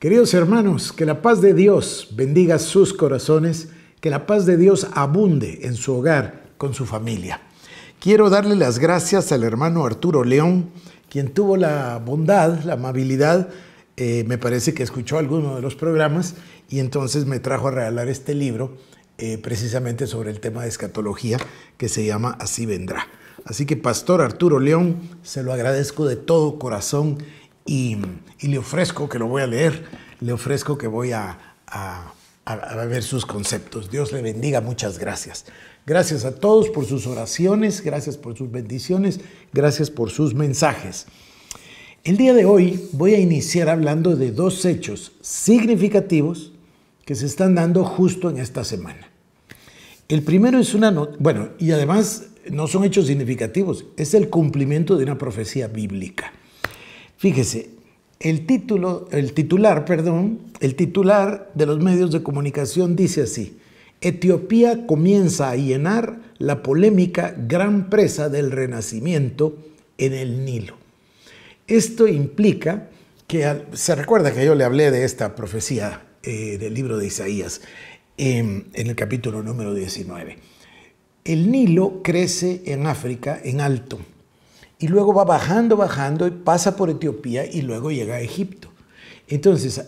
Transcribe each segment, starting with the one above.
Queridos hermanos, que la paz de Dios bendiga sus corazones, que la paz de Dios abunde en su hogar con su familia. Quiero darle las gracias al hermano Arturo León, quien tuvo la bondad, la amabilidad, eh, me parece que escuchó alguno de los programas y entonces me trajo a regalar este libro eh, precisamente sobre el tema de escatología que se llama Así vendrá. Así que Pastor Arturo León, se lo agradezco de todo corazón y, le ofrezco, que lo voy a leer, le ofrezco que voy a, a ver sus conceptos. Dios le bendiga, muchas gracias. Gracias a todos por sus oraciones, gracias por sus bendiciones, gracias por sus mensajes. El día de hoy voy a iniciar hablando de dos hechos significativos que se están dando justo en esta semana. El primero es una nota, bueno, y además no son hechos significativos, es el cumplimiento de una profecía bíblica. Fíjese, el titular, el titular de los medios de comunicación dice así: Etiopía comienza a llenar la polémica gran presa del Renacimiento en el Nilo. Esto implica que se recuerda que yo le hablé de esta profecía eh, del libro de Isaías em, en el capítulo número 19. El Nilo crece en África en alto y luego va bajando, bajando y pasa por Etiopía y luego llega a Egipto. Entonces,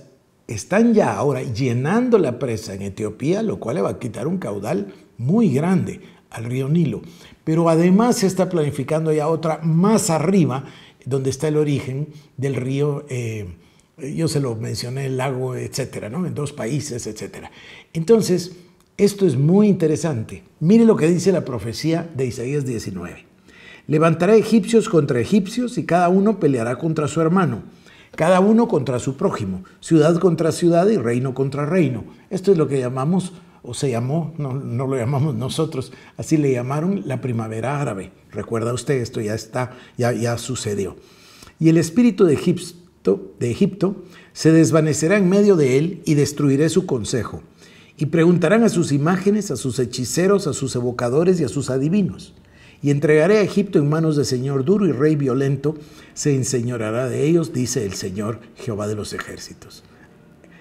están ya ahora llenando la presa en Etiopía, lo cual le va a quitar un caudal muy grande al río Nilo. Pero además se está planificando ya otra más arriba, donde está el origen del río, eh, yo se lo mencioné, el lago, etcétera, ¿no? en dos países, etcétera. Entonces, esto es muy interesante. Mire lo que dice la profecía de Isaías 19. Levantará egipcios contra egipcios y cada uno peleará contra su hermano, cada uno contra su prójimo, ciudad contra ciudad y reino contra reino. Esto es lo que llamamos, o se llamó, no, lo llamamos nosotros, así le llamaron la primavera árabe. Recuerda usted, esto ya está, ya, ya sucedió. Y el espíritu de Egipto, de Egipto se desvanecerá en medio de él y destruiré su consejo. Y preguntarán a sus imágenes, a sus hechiceros, a sus evocadores y a sus adivinos y entregaré a Egipto en manos de señor duro y rey violento, se enseñorará de ellos, dice el Señor Jehová de los ejércitos.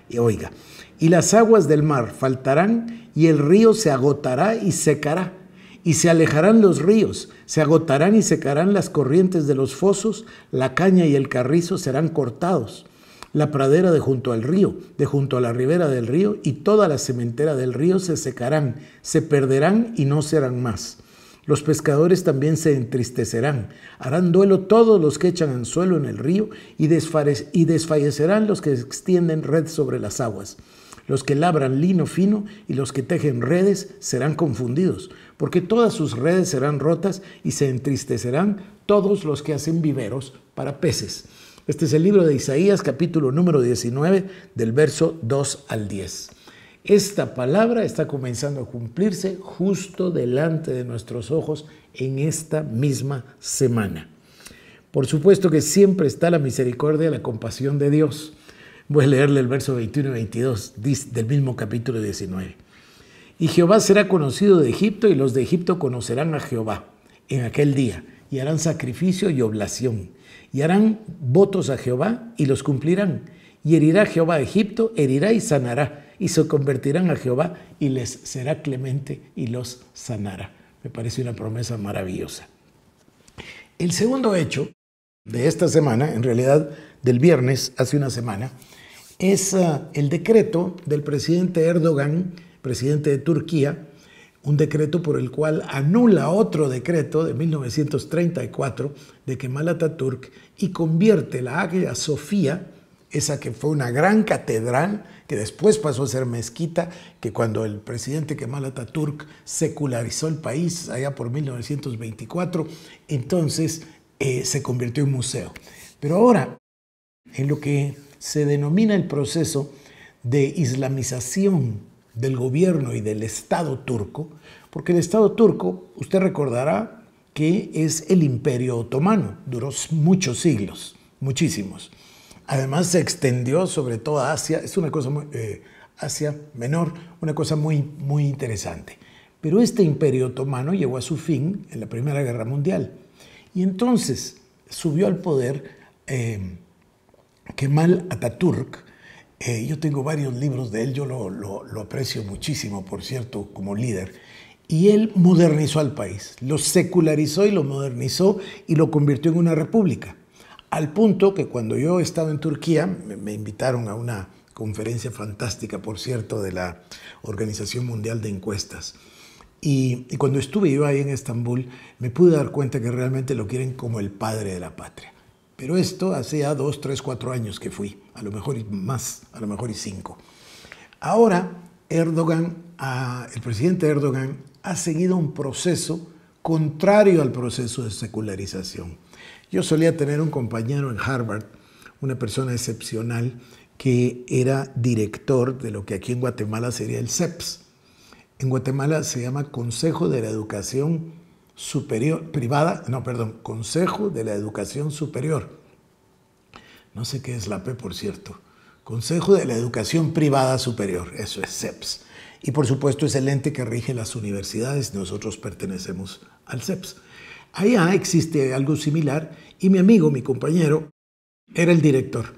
Y oiga, y las aguas del mar faltarán y el río se agotará y secará. Y se alejarán los ríos, se agotarán y secarán las corrientes de los fosos, la caña y el carrizo serán cortados la pradera de junto al río, de junto a la ribera del río, y toda la cementera del río se secarán, se perderán y no serán más. Los pescadores también se entristecerán, harán duelo todos los que echan anzuelo en el río y, desfallecerán los que extienden red sobre las aguas. Los que labran lino fino y los que tejen redes serán confundidos, porque todas sus redes serán rotas y se entristecerán todos los que hacen viveros para peces. Este es el libro de Isaías capítulo número 19 del verso 2 al 10. Esta palabra está comenzando a cumplirse justo delante de nuestros ojos en esta misma semana. Por supuesto que siempre está la misericordia, la compasión de Dios. Voy a leerle el verso 21 y 22 del mismo capítulo 19. Y Jehová será conocido de Egipto y los de Egipto conocerán a Jehová en aquel día y harán sacrificio y oblación y harán votos a Jehová y los cumplirán. Y herirá Jehová a Egipto, herirá y sanará y se convertirán a Jehová y les será clemente y los sanará. Me parece una promesa maravillosa. El segundo hecho de esta semana, en realidad del viernes, hace una semana, es ah, el decreto del presidente Erdogan, presidente de Turquía, un decreto por el cual anula otro decreto de 1934 de Kemal Turk y convierte la Hagia Sofía esa que fue una gran catedral, que después pasó a ser mezquita, que cuando el presidente Kemal Atatürk secularizó el país allá por 1924, entonces eh, se convirtió en museo. Pero ahora, en lo que se denomina el proceso de islamización del gobierno y del Estado turco, porque el Estado turco, usted recordará que es el imperio otomano, duró muchos siglos, muchísimos. Además se extendió sobre toda Asia, es una cosa eh, Asia menor, una cosa muy, muy interesante. Pero este imperio otomano llegó a su fin en la Primera Guerra Mundial. Y entonces subió al poder em, Kemal Atatürk. Eh, yo tengo varios libros de él, yo lo aprecio muchísimo, por cierto, como líder. Y él modernizó al país, lo secularizó y lo modernizó y lo convirtió en una república. Al punto que cuando yo he estado en Turquía, me, invitaron a una conferencia fantástica, por cierto, de la Organización Mundial de Encuestas. Y, cuando estuve yo ahí en Estambul, me pude dar cuenta que realmente lo quieren como el padre de la patria. Pero esto hacía dos, tres, cuatro años que fui, a lo mejor y más, a lo mejor y cinco. Ahora, Erdogan, el presidente Erdogan, ha seguido un proceso contrario al proceso de secularización. Yo solía tener un compañero en Harvard, una persona excepcional, que era director de lo que aquí en Guatemala sería el CEPS. En Guatemala se llama Consejo de la Educación Superior, privada, no, perdón, Consejo de la Educación Superior. No sé qué es la P, por cierto. Consejo de la Educación Privada Superior, eso es CEPS y por supuesto es el ente que rige las universidades, nosotros pertenecemos al CEPS. Allá existe algo similar y mi amigo, mi compañero, era el director.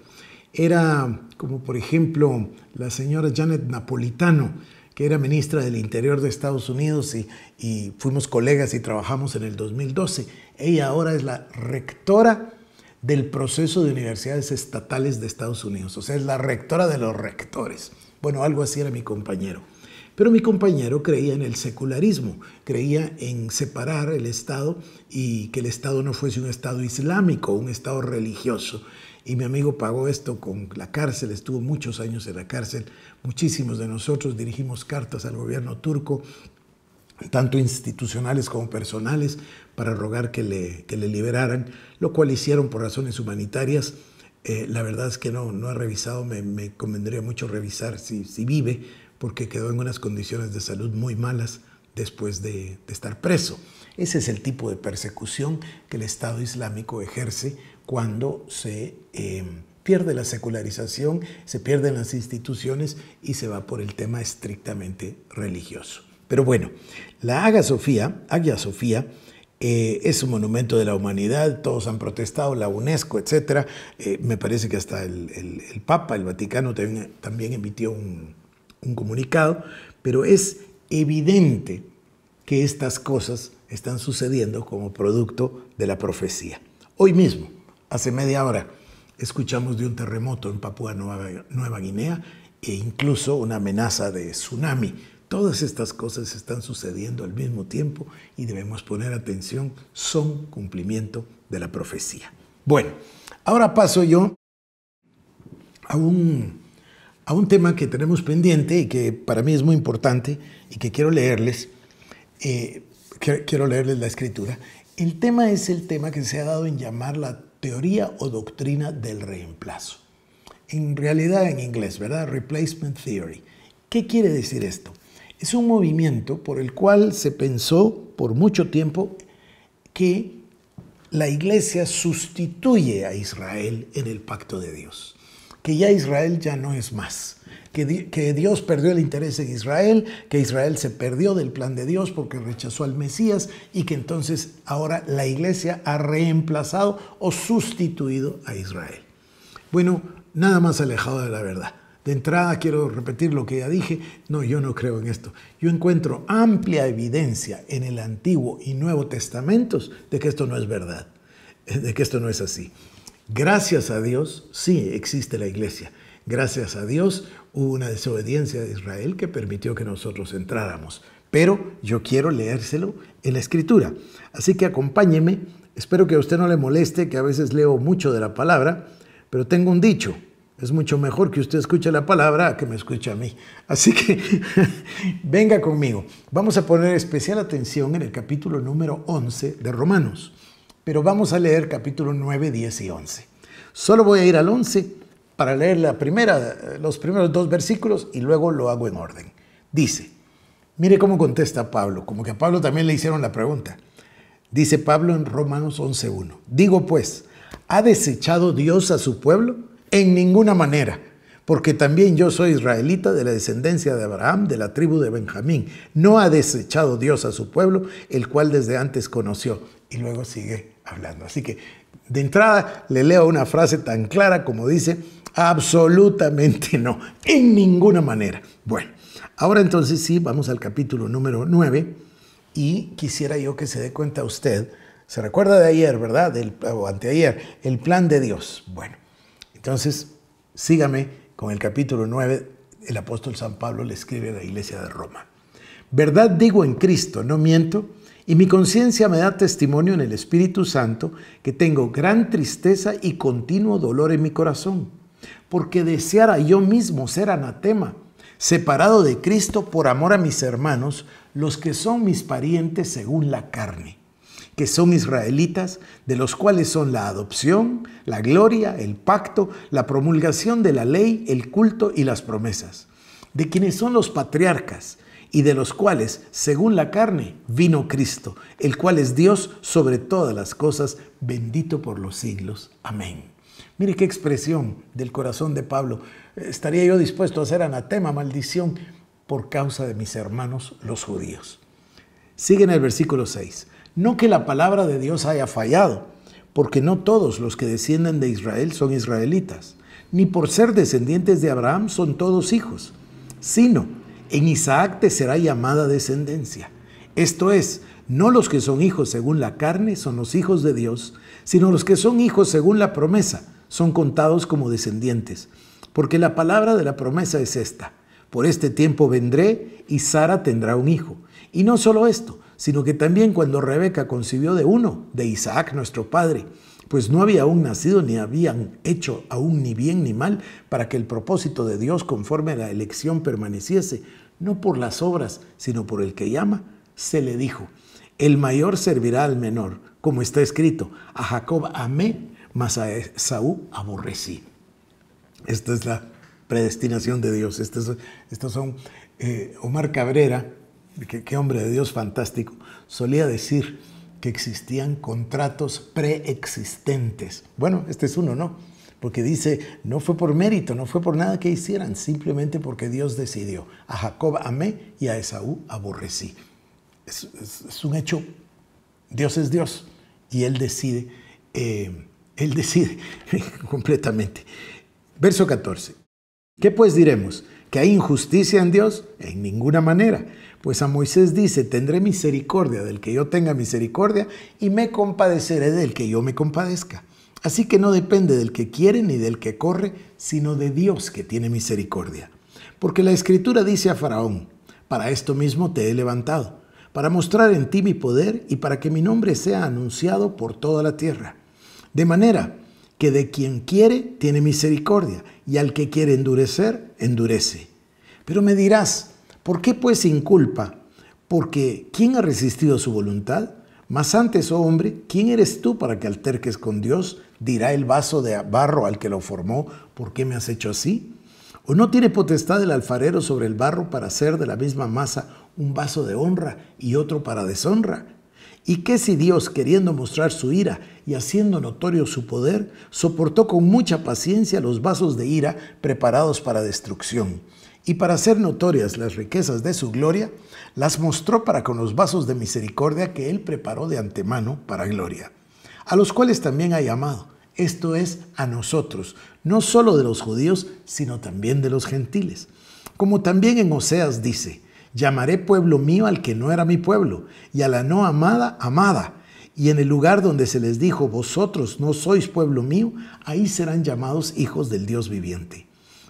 Era como por ejemplo la señora Janet Napolitano, que era ministra del Interior de Estados Unidos y, y fuimos colegas y trabajamos en el 2012. Ella ahora es la rectora del proceso de universidades estatales de Estados Unidos, o sea, es la rectora de los rectores. Bueno, algo así era mi compañero. Pero mi compañero creía en el secularismo, creía en separar el Estado y que el Estado no fuese un Estado islámico, un Estado religioso. Y mi amigo pagó esto con la cárcel, estuvo muchos años en la cárcel. Muchísimos de nosotros dirigimos cartas al gobierno turco, tanto institucionales como personales, para rogar que le, le liberaran, lo cual hicieron por razones humanitarias. Eh, la verdad es que no, no he revisado, me, me convendría mucho revisar si, si vive porque quedó en unas condiciones de salud muy malas después de, estar preso. Ese es el tipo de persecución que el Estado Islámico ejerce cuando se em, pierde la secularización, se pierden las instituciones y se va por el tema estrictamente religioso. Pero bueno, la Hagia Sofía, Hagia Sofía eh, es un monumento de la humanidad, todos han protestado, la UNESCO, etc. Eh, me parece que hasta el, Papa, el Vaticano también, también emitió un, un comunicado, pero es evidente que estas cosas están sucediendo como producto de la profecía. Hoy mismo, hace media hora, escuchamos de un terremoto en Papúa Nueva, Nueva Guinea e incluso una amenaza de tsunami. Todas estas cosas están sucediendo al mismo tiempo y debemos poner atención, son cumplimiento de la profecía. Bueno, ahora paso yo a un a un tema que tenemos pendiente y que para mí es muy importante y que quiero leerles. Eh, quiero leerles la escritura. El tema es el tema que se ha dado en llamar la teoría o doctrina del reemplazo. En realidad en inglés, ¿verdad? Replacement Theory. ¿Qué quiere decir esto? Es un movimiento por el cual se pensó por mucho tiempo que la iglesia sustituye a Israel en el pacto de Dios que ya Israel ya no es más. Que, Dios perdió el interés en Israel, que Israel se perdió del plan de Dios porque rechazó al Mesías y que entonces ahora la iglesia ha reemplazado o sustituido a Israel. Bueno, nada más alejado de la verdad. De entrada quiero repetir lo que ya dije, no, yo no creo en esto. Yo encuentro amplia evidencia en el Antiguo y Nuevo Testamentos de que esto no es verdad, de que esto no es así. Gracias a Dios, sí existe la iglesia. Gracias a Dios hubo una desobediencia de Israel que permitió que nosotros entráramos. Pero yo quiero leérselo en la escritura. Así que acompáñeme. Espero que a usted no le moleste que a veces leo mucho de la palabra, pero tengo un dicho. Es mucho mejor que usted escuche la palabra que me escuche a mí. Así que venga conmigo. Vamos a poner especial atención en el capítulo número 11 de Romanos pero vamos a leer capítulo 9, 10 y 11. Solo voy a ir al 11 para leer la primera, los primeros dos versículos y luego lo hago en orden. Dice, mire cómo contesta Pablo, como que a Pablo también le hicieron la pregunta. Dice Pablo en Romanos 11.1, digo pues, ¿ha desechado Dios a su pueblo? En ninguna manera porque también yo soy israelita de la descendencia de Abraham, de la tribu de Benjamín. No ha desechado Dios a su pueblo, el cual desde antes conoció. Y luego sigue hablando. Así que de entrada le leo una frase tan clara como dice, absolutamente no, en ninguna manera. Bueno, ahora entonces sí, vamos al capítulo número 9 y quisiera yo que se dé cuenta usted, se recuerda de ayer, ¿verdad? Del, o anteayer, el plan de Dios. Bueno, entonces sígame con el capítulo 9, el apóstol San Pablo le escribe a la iglesia de Roma. Verdad digo en Cristo, no miento, y mi conciencia me da testimonio en el Espíritu Santo que tengo gran tristeza y continuo dolor en mi corazón, porque deseara yo mismo ser anatema, separado de Cristo por amor a mis hermanos, los que son mis parientes según la carne que son israelitas, de los cuales son la adopción, la gloria, el pacto, la promulgación de la ley, el culto y las promesas, de quienes son los patriarcas y de los cuales, según la carne, vino Cristo, el cual es Dios sobre todas las cosas, bendito por los siglos. Amén. Mire qué expresión del corazón de Pablo. Estaría yo dispuesto a hacer anatema, maldición, por causa de mis hermanos los judíos. Sigue en el versículo 6. No que la palabra de Dios haya fallado, porque no todos los que descienden de Israel son israelitas, ni por ser descendientes de Abraham son todos hijos, sino en Isaac te será llamada descendencia. Esto es, no los que son hijos según la carne son los hijos de Dios, sino los que son hijos según la promesa son contados como descendientes. Porque la palabra de la promesa es esta. Por este tiempo vendré y Sara tendrá un hijo. Y no solo esto, sino que también cuando Rebeca concibió de uno, de Isaac nuestro padre, pues no había aún nacido ni habían hecho aún ni bien ni mal para que el propósito de Dios conforme a la elección permaneciese, no por las obras, sino por el que llama, se le dijo, el mayor servirá al menor, como está escrito, a Jacob amé, mas a Esaú aborrecí. Esta es la predestinación de Dios. Estos, son eh, Omar Cabrera, qué, hombre de Dios fantástico, solía decir que existían contratos preexistentes. Bueno, este es uno, ¿no? Porque dice, no fue por mérito, no fue por nada que hicieran, simplemente porque Dios decidió. A Jacob amé y a Esaú aborrecí. Es, un hecho. Dios es Dios y Él decide, eh, Él decide completamente. Verso 14. ¿Qué pues diremos? ¿Que hay injusticia en Dios? En ninguna manera. Pues a Moisés dice, tendré misericordia del que yo tenga misericordia y me compadeceré del que yo me compadezca. Así que no depende del que quiere ni del que corre, sino de Dios que tiene misericordia. Porque la escritura dice a Faraón, para esto mismo te he levantado, para mostrar en ti mi poder y para que mi nombre sea anunciado por toda la tierra. De manera que de quien quiere tiene misericordia, y al que quiere endurecer, endurece. Pero me dirás, ¿por qué pues sin culpa? Porque ¿quién ha resistido su voluntad? Mas antes, oh hombre, ¿quién eres tú para que alterques con Dios? Dirá el vaso de barro al que lo formó, ¿por qué me has hecho así? ¿O no tiene potestad el alfarero sobre el barro para hacer de la misma masa un vaso de honra y otro para deshonra? Y que si Dios, queriendo mostrar su ira y haciendo notorio su poder, soportó con mucha paciencia los vasos de ira preparados para destrucción. Y para hacer notorias las riquezas de su gloria, las mostró para con los vasos de misericordia que él preparó de antemano para gloria, a los cuales también ha llamado, esto es, a nosotros, no solo de los judíos, sino también de los gentiles. Como también en Oseas dice, Llamaré pueblo mío al que no era mi pueblo, y a la no amada, amada. Y en el lugar donde se les dijo, vosotros no sois pueblo mío, ahí serán llamados hijos del Dios viviente.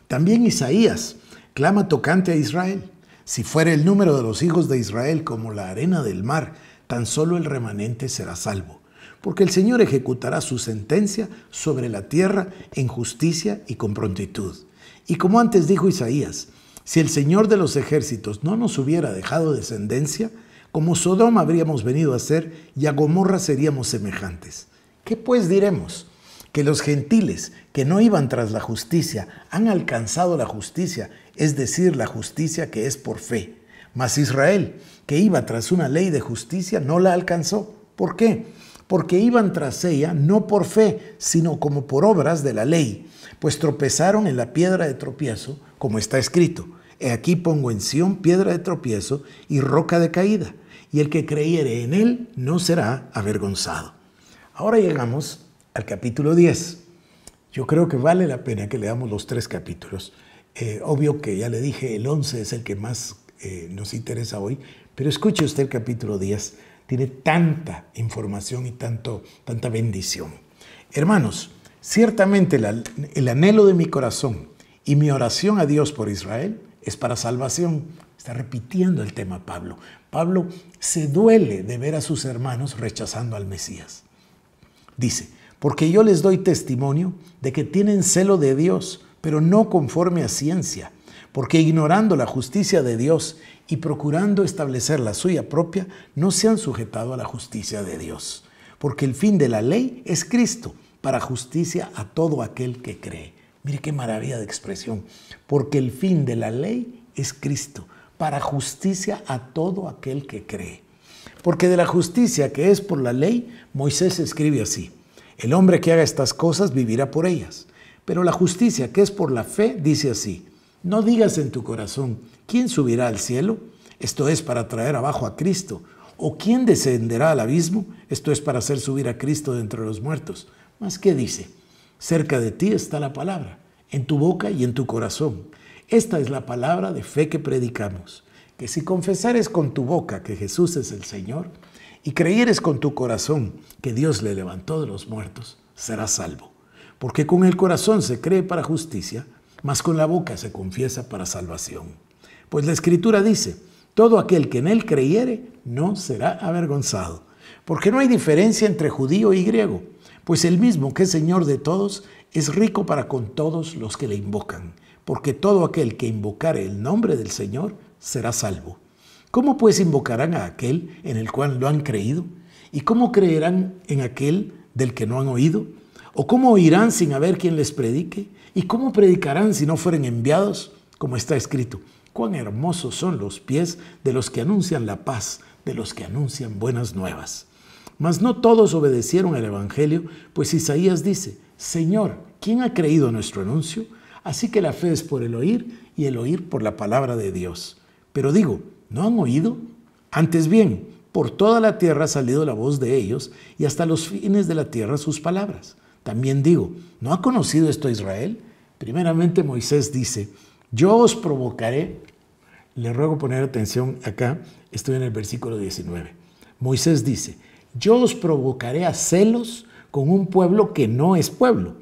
También Isaías clama tocante a Israel. Si fuera el número de los hijos de Israel como la arena del mar, tan solo el remanente será salvo, porque el Señor ejecutará su sentencia sobre la tierra en justicia y con prontitud. Y como antes dijo Isaías, si el Señor de los ejércitos no nos hubiera dejado descendencia, como Sodoma habríamos venido a ser y a Gomorra seríamos semejantes. ¿Qué pues diremos? Que los gentiles que no iban tras la justicia han alcanzado la justicia, es decir, la justicia que es por fe. Mas Israel, que iba tras una ley de justicia, no la alcanzó. ¿Por qué? porque iban tras ella no por fe, sino como por obras de la ley, pues tropezaron en la piedra de tropiezo, como está escrito. He aquí pongo en Sión piedra de tropiezo y roca de caída, y el que creyere en él no será avergonzado. Ahora llegamos al capítulo 10. Yo creo que vale la pena que leamos los tres capítulos. Eh, obvio que ya le dije, el 11 es el que más eh, nos interesa hoy, pero escuche usted el capítulo 10 tiene tanta información y tanto, tanta bendición. Hermanos, ciertamente el anhelo de mi corazón y mi oración a Dios por Israel es para salvación. Está repitiendo el tema Pablo. Pablo se duele de ver a sus hermanos rechazando al Mesías. Dice, porque yo les doy testimonio de que tienen celo de Dios, pero no conforme a ciencia porque ignorando la justicia de Dios y procurando establecer la suya propia, no se han sujetado a la justicia de Dios, porque el fin de la ley es Cristo, para justicia a todo aquel que cree. Mire qué maravilla de expresión, porque el fin de la ley es Cristo, para justicia a todo aquel que cree. Porque de la justicia que es por la ley, Moisés escribe así, el hombre que haga estas cosas vivirá por ellas. Pero la justicia que es por la fe dice así, no digas en tu corazón, ¿quién subirá al cielo? Esto es para traer abajo a Cristo. ¿O quién descenderá al abismo? Esto es para hacer subir a Cristo de entre los muertos. Mas ¿qué dice? Cerca de ti está la palabra, en tu boca y en tu corazón. Esta es la palabra de fe que predicamos. Que si confesares con tu boca que Jesús es el Señor y creyeres con tu corazón que Dios le levantó de los muertos, serás salvo. Porque con el corazón se cree para justicia, mas con la boca se confiesa para salvación. Pues la Escritura dice, todo aquel que en él creyere no será avergonzado, porque no hay diferencia entre judío y griego, pues el mismo que es Señor de todos es rico para con todos los que le invocan, porque todo aquel que invocare el nombre del Señor será salvo. ¿Cómo pues invocarán a aquel en el cual lo han creído? ¿Y cómo creerán en aquel del que no han oído? ¿O cómo oirán sin haber quien les predique? ¿Y cómo predicarán si no fueren enviados? Como está escrito, cuán hermosos son los pies de los que anuncian la paz, de los que anuncian buenas nuevas. Mas no todos obedecieron el Evangelio, pues Isaías dice, Señor, ¿quién ha creído nuestro anuncio? Así que la fe es por el oír y el oír por la palabra de Dios. Pero digo, ¿no han oído? Antes bien, por toda la tierra ha salido la voz de ellos y hasta los fines de la tierra sus palabras. También digo, ¿no ha conocido esto Israel? Primeramente Moisés dice, yo os provocaré, le ruego poner atención acá, estoy en el versículo 19. Moisés dice, yo os provocaré a celos con un pueblo que no es pueblo,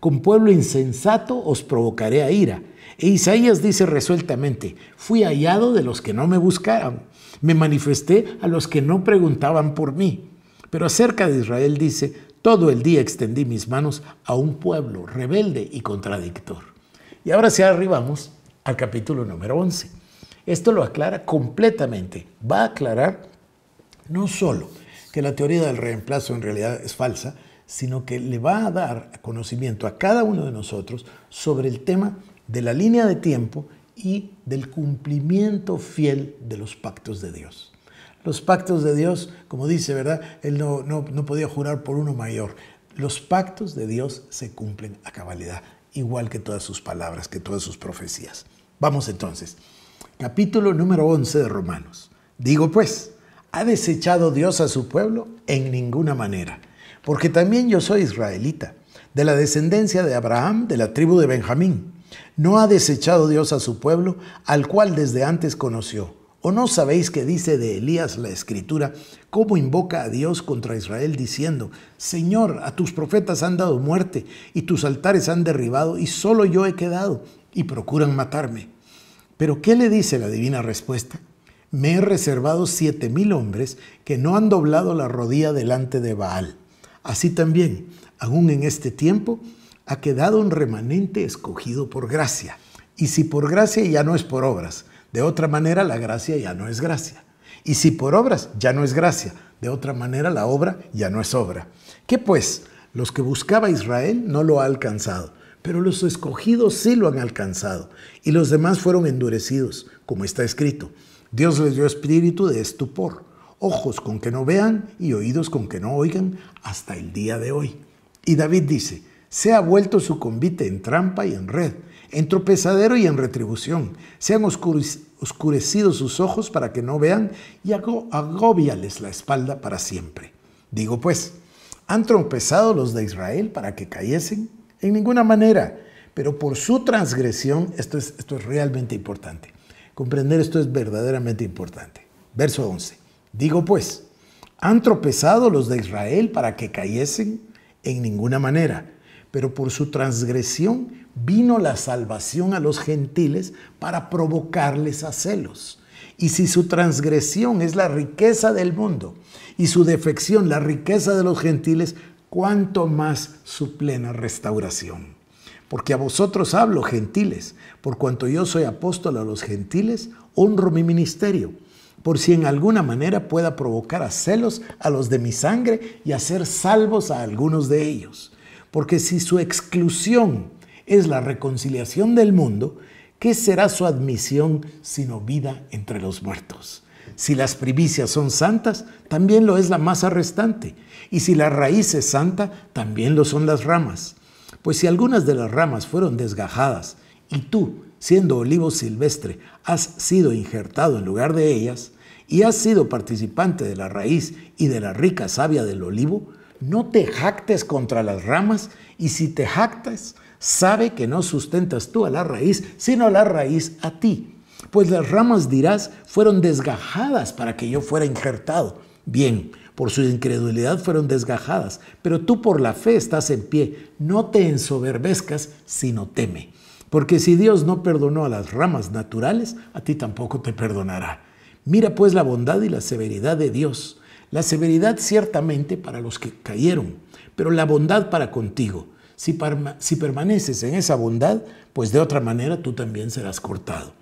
con pueblo insensato os provocaré a ira. E Isaías dice resueltamente, fui hallado de los que no me buscaron. me manifesté a los que no preguntaban por mí. Pero acerca de Israel dice, todo el día extendí mis manos a un pueblo rebelde y contradictor. Y ahora si arribamos al capítulo número 11. Esto lo aclara completamente. Va a aclarar no solo que la teoría del reemplazo en realidad es falsa, sino que le va a dar conocimiento a cada uno de nosotros sobre el tema de la línea de tiempo y del cumplimiento fiel de los pactos de Dios. Los pactos de Dios, como dice, ¿verdad? Él no, podía jurar por uno mayor. Los pactos de Dios se cumplen a cabalidad, igual que todas sus palabras, que todas sus profecías. Vamos entonces. Capítulo número 11 de Romanos. Digo pues, ¿ha desechado Dios a su pueblo? En ninguna manera. Porque también yo soy israelita, de la descendencia de Abraham, de la tribu de Benjamín. No ha desechado Dios a su pueblo, al cual desde antes conoció ¿O no sabéis que dice de Elías la escritura, cómo invoca a Dios contra Israel diciendo, Señor, a tus profetas han dado muerte y tus altares han derribado y solo yo he quedado y procuran matarme? Pero ¿qué le dice la divina respuesta? Me he reservado siete mil hombres que no han doblado la rodilla delante de Baal. Así también, aún en este tiempo, ha quedado un remanente escogido por gracia. Y si por gracia ya no es por obras, de otra manera, la gracia ya no es gracia. Y si por obras, ya no es gracia. De otra manera, la obra ya no es obra. ¿Qué pues? Los que buscaba Israel no lo ha alcanzado, pero los escogidos sí lo han alcanzado. Y los demás fueron endurecidos, como está escrito. Dios les dio espíritu de estupor, ojos con que no vean y oídos con que no oigan hasta el día de hoy. Y David dice, se ha vuelto su convite en trampa y en red en tropezadero y en retribución. Sean oscurecidos sus ojos para que no vean y agobiales la espalda para siempre. Digo pues, ¿han tropezado los de Israel para que cayesen? En ninguna manera, pero por su transgresión, esto es, esto es realmente importante. Comprender esto es verdaderamente importante. Verso 11. Digo pues, ¿han tropezado los de Israel para que cayesen? En ninguna manera pero por su transgresión vino la salvación a los gentiles para provocarles a celos. Y si su transgresión es la riqueza del mundo y su defección la riqueza de los gentiles, cuánto más su plena restauración. Porque a vosotros hablo, gentiles, por cuanto yo soy apóstol a los gentiles, honro mi ministerio, por si en alguna manera pueda provocar a celos a los de mi sangre y hacer salvos a algunos de ellos porque si su exclusión es la reconciliación del mundo, ¿qué será su admisión sino vida entre los muertos? Si las primicias son santas, también lo es la masa restante, y si la raíz es santa, también lo son las ramas. Pues si algunas de las ramas fueron desgajadas, y tú, siendo olivo silvestre, has sido injertado en lugar de ellas, y has sido participante de la raíz y de la rica savia del olivo, no te jactes contra las ramas y si te jactas, sabe que no sustentas tú a la raíz, sino a la raíz a ti. Pues las ramas, dirás, fueron desgajadas para que yo fuera injertado. Bien, por su incredulidad fueron desgajadas, pero tú por la fe estás en pie. No te ensoberbezcas, sino teme. Porque si Dios no perdonó a las ramas naturales, a ti tampoco te perdonará. Mira pues la bondad y la severidad de Dios la severidad ciertamente para los que cayeron, pero la bondad para contigo. Si, permaneces en esa bondad, pues de otra manera tú también serás cortado.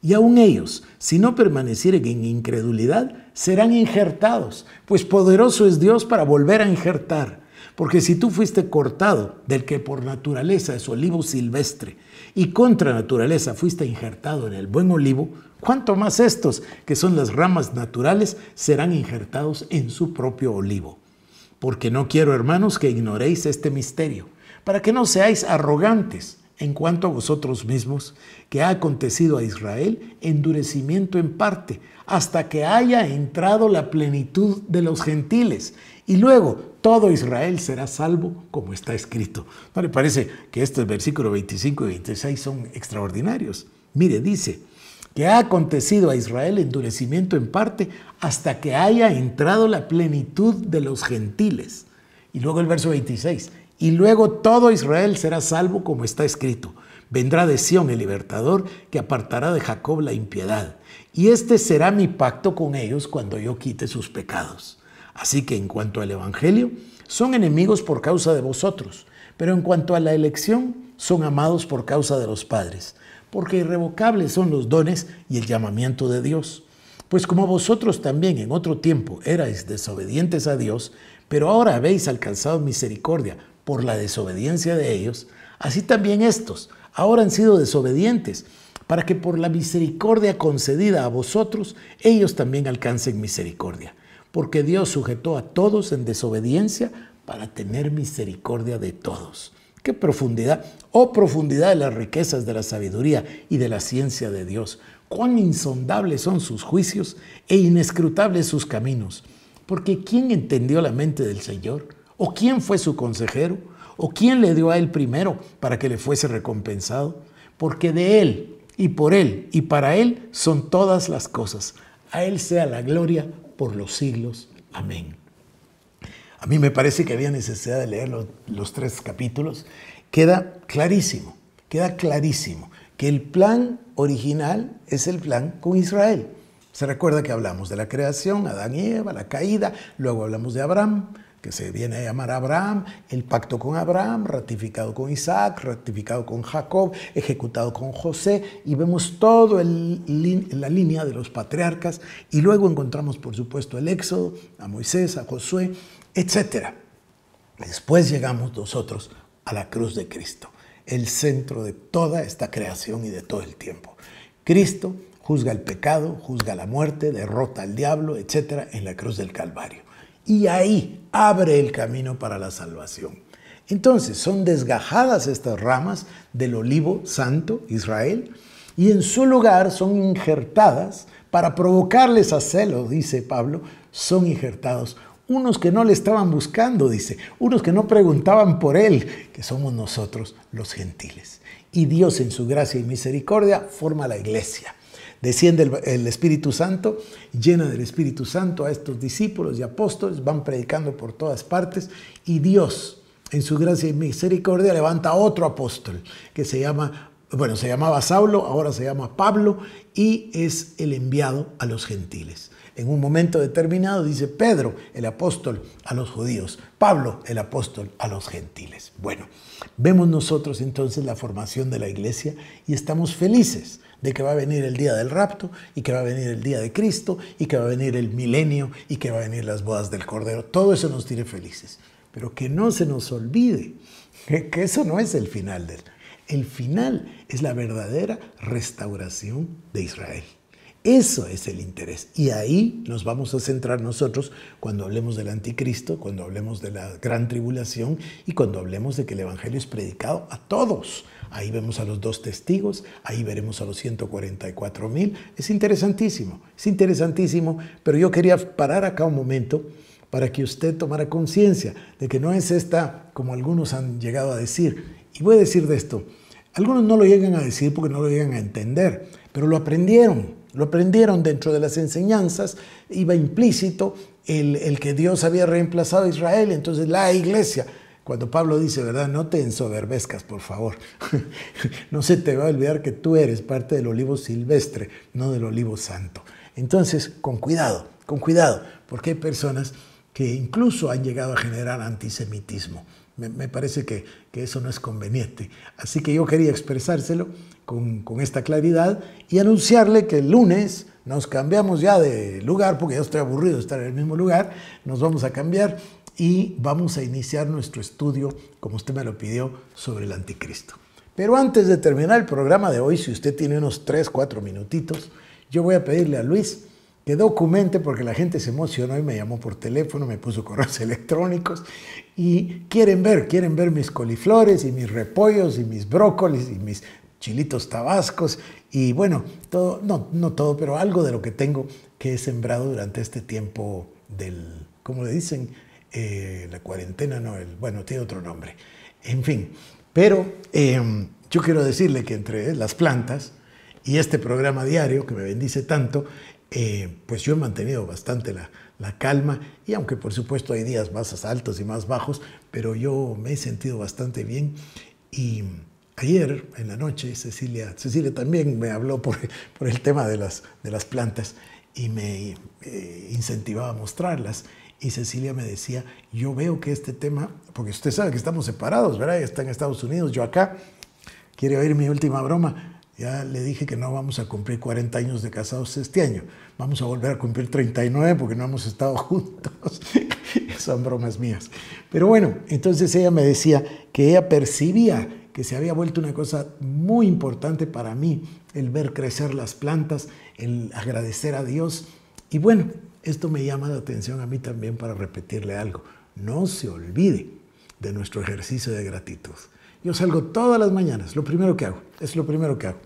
Y aun ellos, si no permanecieren en incredulidad, serán injertados, pues poderoso es Dios para volver a injertar. Porque si tú fuiste cortado del que por naturaleza es olivo silvestre y contra naturaleza fuiste injertado en el buen olivo, ¿cuánto más estos, que son las ramas naturales, serán injertados en su propio olivo? Porque no quiero, hermanos, que ignoréis este misterio, para que no seáis arrogantes en cuanto a vosotros mismos, que ha acontecido a Israel endurecimiento en parte, hasta que haya entrado la plenitud de los gentiles, y luego todo Israel será salvo como está escrito. ¿No le parece que estos versículos 25 y 26 son extraordinarios? Mire, dice, que ha acontecido a Israel endurecimiento en parte hasta que haya entrado la plenitud de los gentiles. Y luego el verso 26, y luego todo Israel será salvo como está escrito. Vendrá de Sión el libertador que apartará de Jacob la impiedad. Y este será mi pacto con ellos cuando yo quite sus pecados. Así que en cuanto al Evangelio, son enemigos por causa de vosotros, pero en cuanto a la elección, son amados por causa de los padres, porque irrevocables son los dones y el llamamiento de Dios. Pues como vosotros también en otro tiempo erais desobedientes a Dios, pero ahora habéis alcanzado misericordia por la desobediencia de ellos, así también estos ahora han sido desobedientes, para que por la misericordia concedida a vosotros ellos también alcancen misericordia porque Dios sujetó a todos en desobediencia para tener misericordia de todos. Qué profundidad, oh profundidad de las riquezas de la sabiduría y de la ciencia de Dios. Cuán insondables son sus juicios e inescrutables sus caminos. Porque ¿quién entendió la mente del Señor? ¿O quién fue su consejero? ¿O quién le dio a él primero para que le fuese recompensado? Porque de él y por él y para él son todas las cosas. A él sea la gloria por los siglos. Amén. A mí me parece que había necesidad de leer los, tres capítulos. Queda clarísimo, queda clarísimo que el plan original es el plan con Israel. Se recuerda que hablamos de la creación, Adán y Eva, la caída, luego hablamos de Abraham, que se viene a llamar Abraham, el pacto con Abraham, ratificado con Isaac, ratificado con Jacob, ejecutado con José, y vemos toda la línea de los patriarcas, y luego encontramos, por supuesto, el Éxodo, a Moisés, a Josué, etc. Después llegamos nosotros a la cruz de Cristo, el centro de toda esta creación y de todo el tiempo. Cristo juzga el pecado, juzga la muerte, derrota al diablo, etc., en la cruz del Calvario y ahí abre el camino para la salvación. Entonces son desgajadas estas ramas del olivo santo Israel y en su lugar son injertadas para provocarles a celos, dice Pablo, son injertados unos que no le estaban buscando, dice, unos que no preguntaban por él, que somos nosotros los gentiles. Y Dios en su gracia y misericordia forma la iglesia Desciende el, Espíritu Santo, llena del Espíritu Santo a estos discípulos y apóstoles, van predicando por todas partes y Dios, en su gracia y misericordia, levanta a otro apóstol que se llama, bueno, se llamaba Saulo, ahora se llama Pablo y es el enviado a los gentiles. En un momento determinado dice Pedro, el apóstol, a los judíos, Pablo, el apóstol, a los gentiles. Bueno, vemos nosotros entonces la formación de la iglesia y estamos felices de que va a venir el día del rapto y que va a venir el día de Cristo y que va a venir el milenio y que va a venir las bodas del Cordero. Todo eso nos tiene felices. Pero que no se nos olvide que, eso no es el final del... El final es la verdadera restauración de Israel. Eso es el interés. Y ahí nos vamos a centrar nosotros cuando hablemos del anticristo, cuando hablemos de la gran tribulación y cuando hablemos de que el Evangelio es predicado a todos, Ahí vemos a los dos testigos, ahí veremos a los 144 mil. Es interesantísimo, es interesantísimo, pero yo quería parar acá un momento para que usted tomara conciencia de que no es esta, como algunos han llegado a decir. Y voy a decir de esto, algunos no lo llegan a decir porque no lo llegan a entender, pero lo aprendieron, lo aprendieron dentro de las enseñanzas, iba implícito el, que Dios había reemplazado a Israel, entonces la iglesia cuando Pablo dice, ¿verdad? No te ensoberbezcas, por favor. no se te va a olvidar que tú eres parte del olivo silvestre, no del olivo santo. Entonces, con cuidado, con cuidado, porque hay personas que incluso han llegado a generar antisemitismo. Me, me parece que, que, eso no es conveniente. Así que yo quería expresárselo con, con esta claridad y anunciarle que el lunes nos cambiamos ya de lugar, porque yo estoy aburrido de estar en el mismo lugar, nos vamos a cambiar y vamos a iniciar nuestro estudio, como usted me lo pidió, sobre el anticristo. Pero antes de terminar el programa de hoy, si usted tiene unos 3, 4 minutitos, yo voy a pedirle a Luis que documente, porque la gente se emocionó y me llamó por teléfono, me puso correos electrónicos y quieren ver, quieren ver mis coliflores y mis repollos y mis brócolis y mis chilitos tabascos y bueno, todo, no, no todo, pero algo de lo que tengo que he sembrado durante este tiempo del, ¿cómo le dicen? Eh, la cuarentena no, el, bueno, tiene otro nombre, en fin. Pero em, yo quiero decirle que entre las plantas y este programa diario que me bendice tanto, eh, pues yo he mantenido bastante la, calma y aunque por supuesto hay días más altos y más bajos, pero yo me he sentido bastante bien y ayer en la noche Cecilia, Cecilia también me habló por, el tema de las, de las plantas y me eh, incentivaba a mostrarlas y Cecilia me decía, yo veo que este tema, porque usted sabe que estamos separados, ¿verdad? Está en Estados Unidos, yo acá, quiere oír mi última broma. Ya le dije que no vamos a cumplir 40 años de casados este año. Vamos a volver a cumplir 39 porque no hemos estado juntos. Son bromas mías. Pero bueno, entonces ella me decía que ella percibía que se había vuelto una cosa muy importante para mí el ver crecer las plantas, el agradecer a Dios. Y bueno, esto me llama la atención a mí también para repetirle algo. No se olvide de nuestro ejercicio de gratitud. Yo salgo todas las mañanas, lo primero que hago, es lo primero que hago.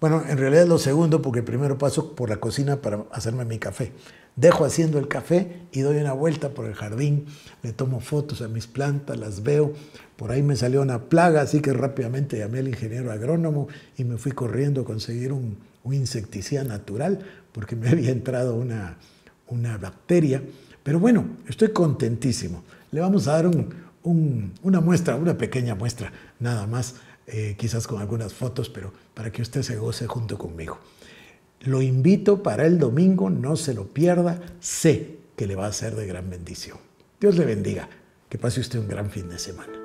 Bueno, en realidad es lo segundo porque primero paso por la cocina para hacerme mi café. Dejo haciendo el café y doy una vuelta por el jardín, le tomo fotos a mis plantas, las veo. Por ahí me salió una plaga, así que rápidamente llamé al ingeniero agrónomo y me fui corriendo a conseguir un, un insecticida natural porque me había entrado una, una bacteria. Pero bueno, estoy contentísimo. Le vamos a dar una muestra, una pequeña muestra, nada más, eh, quizás con algunas fotos, pero para que usted se goce junto conmigo. Lo invito para el domingo, no se lo pierda, sé que le va a ser de gran bendición. Dios le bendiga, que pase usted un gran fin de semana.